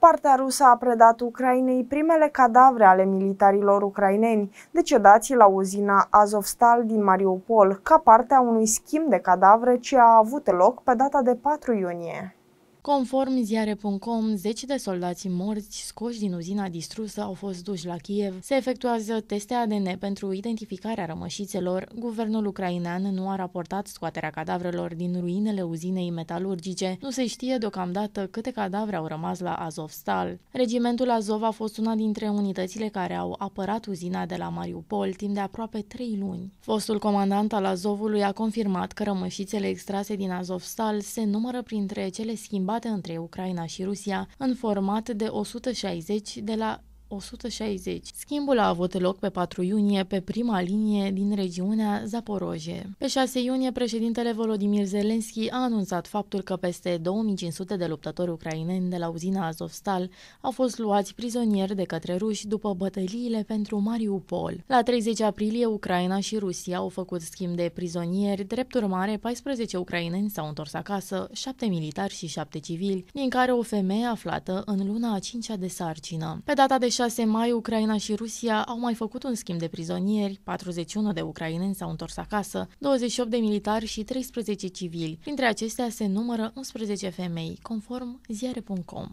Partea rusă a predat Ucrainei primele cadavre ale militarilor ucraineni, decedați la uzina Azovstal din Mariupol, ca parte a unui schimb de cadavre ce a avut loc pe data de 4 iunie. Conform ziare.com, zeci de soldați morți scoși din uzina distrusă au fost duși la Kiev. Se efectuează teste ADN pentru identificarea rămășițelor. Guvernul ucrainean nu a raportat scoaterea cadavrelor din ruinele uzinei metalurgice. Nu se știe deocamdată câte cadavre au rămas la Azovstal. Regimentul Azov a fost una dintre unitățile care au apărat uzina de la Mariupol timp de aproape trei luni. Fostul comandant al Azovului a confirmat că rămășițele extrase din Azovstal se numără printre cele schimbate schimbate între Ucraina și Rusia în format de 160 de la 160. Schimbul a avut loc pe 4 iunie pe prima linie din regiunea Zaporoje. Pe 6 iunie, președintele Volodimir Zelenski a anunțat faptul că peste 2500 de luptători ucraineni de la uzina Azovstal au fost luați prizonieri de către ruși după bătăliile pentru Mariupol. La 30 aprilie, Ucraina și Rusia au făcut schimb de prizonieri, drept urmare 14 ucraineni s-au întors acasă, 7 militari și 7 civili, din care o femeie aflată în luna a 5-a de sarcină. Pe data de 6 mai, Ucraina și Rusia au mai făcut un schimb de prizonieri, 41 de ucraineni s-au întors acasă, 28 de militari și 13 civili. Printre acestea se numără 11 femei, conform ziare.com.